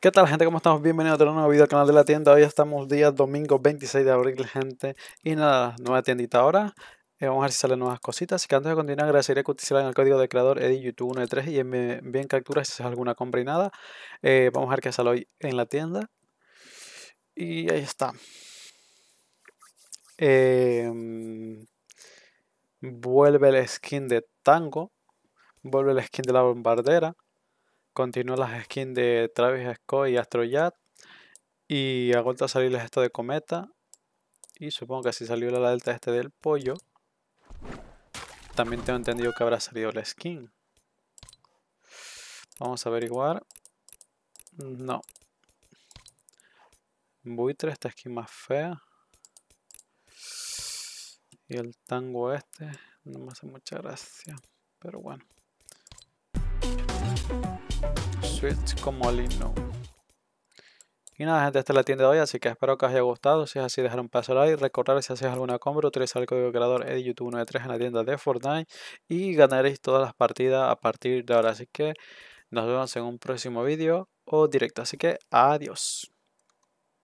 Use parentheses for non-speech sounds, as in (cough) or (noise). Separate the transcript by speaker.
Speaker 1: ¿Qué tal gente? ¿Cómo estamos? Bienvenidos a otro nuevo video al canal de la tienda. Hoy estamos día domingo 26 de abril, gente. Y nada, nueva tiendita ahora. Eh, vamos a ver si salen nuevas cositas. Así que antes de continuar, agradecería que utilizaran el código de creador YouTube1.3 e y bien capturas si es alguna compra y nada. Eh, vamos a ver qué sale hoy en la tienda. Y ahí está. Em, vuelve el skin de Tango. Vuelve el skin de la bombardera. Continúa las (laughs) skins de Travis Scott y Astroyat. Y a vuelta a salirles esto de Cometa. Y supongo que si salió la delta este del pollo. También tengo entendido que habrá salido la skin. Vamos a averiguar. No. Buitre, esta skin más fea. Y el tango este. No me hace mucha gracia. Pero bueno como Comolino. Y nada gente, esta es la tienda de hoy, así que espero que os haya gustado. Si es así, dejar un paso like, recordar si hacéis alguna compra, utilizar el código creador YouTube 93 e en la tienda de Fortnite y ganaréis todas las partidas a partir de ahora. Así que nos vemos en un próximo vídeo o directo. Así que adiós.